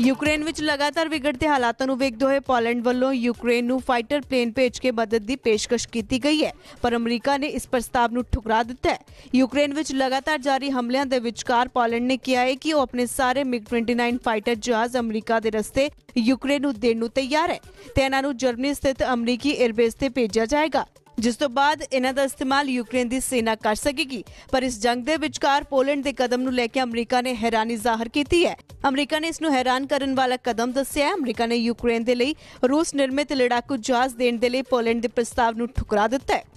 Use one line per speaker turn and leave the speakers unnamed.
Ukraine ਵਿੱਚ ਲਗਾਤਾਰ ਵਿਗੜਦੇ ਹਾਲਾਤਾਂ ਨੂੰ ਵੇਖਦੇ ਹੋਏ ਪੋਲੈਂਡ ਵੱਲੋਂ ਯੂਕਰੇਨ ਨੂੰ ਫਾਈਟਰ ਪਲੇਨ ਭੇਜ ਕੇ ਮਦਦ ਦੀ ਪੇਸ਼ਕਸ਼ ਕੀਤੀ ਗਈ ਹੈ ਪਰ ਅਮਰੀਕਾ ਨੇ ਇਸ ਪ੍ਰਸਤਾਵ ਨੂੰ ਠੁਕਰਾ ਦਿੱਤਾ ਹੈ ਯੂਕਰੇਨ ਵਿੱਚ ਲਗਾਤਾਰ ਜਾਰੀ ਹਮਲਿਆਂ ਦੇ ਵਿਚਕਾਰ ਪੋਲੈਂਡ ਨੇ ਕਿਹਾ ਹੈ ਕਿ ਉਹ ਆਪਣੇ ਸਾਰੇ ਮਿਗ 29 ਫਾਈਟਰ ਜਹਾਜ਼ ਅਮਰੀਕਾ ਦੇ ਰਸਤੇ ਯੂਕਰੇਨ ਨੂੰ ਦੇਣ ਨੂੰ ਤਿਆਰ ਹੈ ਤੇ ਇਹਨਾਂ ਨੂੰ ਜਰਮਨੀ ਸਥਿਤ ਅਮਰੀਕੀ 에ਅਰਬੇਸ ਤੇ ਭੇਜਿਆ ਜਾਏਗਾ ਜਿਸ ਤੋਂ ਬਾਅਦ ਇਹਨਾਂ ਦਾ ਇਸਤੇਮਾਲ ਯੂਕਰੇਨ ਦੀ ਸੈਨਾ ਕਰ ਸਕੇਗੀ ਪਰ ਇਸ ਜੰਗ ਦੇ ਵਿਚਕਾਰ ਪੋਲੈਂਡ ਦੇ ਕਦਮ ਨੂੰ ਲੈ ਕੇ ਅਮਰੀਕਾ ਨੇ ਹੈਰਾਨੀ ਜ਼ਾਹਰ ਕੀਤੀ ਹੈ ਅਮਰੀਕਾ ਨੇ ਇਸ ਨੂੰ ਹੈਰਾਨ ਕਰਨ ਵਾਲਾ ਕਦਮ ਦੱਸਿਆ ਅਮਰੀਕਾ ਨੇ ਯੂਕਰੇਨ ਦੇ ਲਈ ਰੂਸ ਨਿਰਮਿਤ ਲੜਾਕੂ ਜਹਾਜ਼ ਦੇਣ ਦੇ ਲਈ ਪੋਲੈਂਡ ਦੇ ਪ੍ਰਸਤਾਵ ਨੂੰ ਠੁਕਰਾ ਦਿੱਤਾ ਹੈ